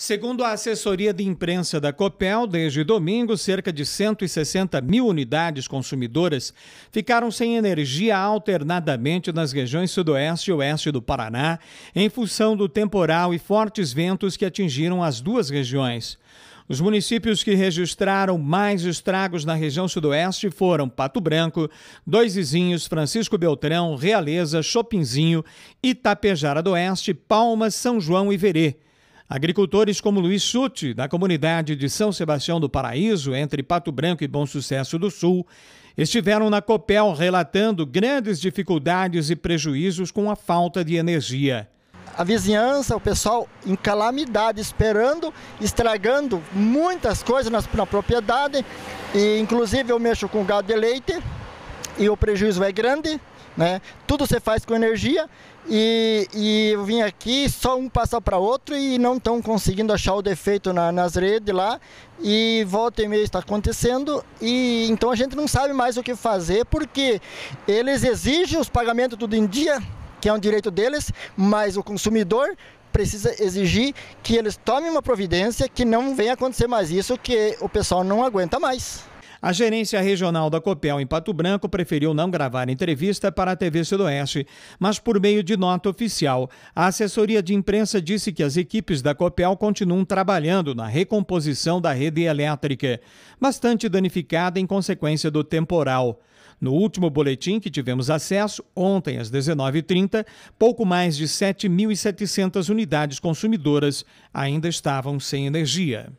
Segundo a assessoria de imprensa da Copel, desde domingo, cerca de 160 mil unidades consumidoras ficaram sem energia alternadamente nas regiões sudoeste e oeste do Paraná, em função do temporal e fortes ventos que atingiram as duas regiões. Os municípios que registraram mais estragos na região sudoeste foram Pato Branco, Dois Vizinhos, Francisco Beltrão, Realeza, Chopinzinho, Itapejara do Oeste, Palmas, São João e Verê. Agricultores como Luiz Sute, da comunidade de São Sebastião do Paraíso, entre Pato Branco e Bom Sucesso do Sul, estiveram na COPEL relatando grandes dificuldades e prejuízos com a falta de energia a vizinhança, o pessoal em calamidade, esperando, estragando muitas coisas na, na, propriedade. E, inclusive eu mexo com gado de leite e o prejuízo é grande. Né? Tudo você faz com energia e, e eu vim aqui só um passar para outro e não estão conseguindo achar o defeito na, nas redes lá e volta e meia está acontecendo e então a gente não sabe mais o que fazer porque eles exigem os pagamentos tudo em dia, que é um direito deles, mas o consumidor precisa exigir que eles tomem uma providência que não venha acontecer mais isso que o pessoal não aguenta mais. A gerência regional da Copel em Pato Branco preferiu não gravar entrevista para a TV Sudoeste, mas por meio de nota oficial, a assessoria de imprensa disse que as equipes da Copel continuam trabalhando na recomposição da rede elétrica, bastante danificada em consequência do temporal. No último boletim que tivemos acesso, ontem às 19h30, pouco mais de 7.700 unidades consumidoras ainda estavam sem energia.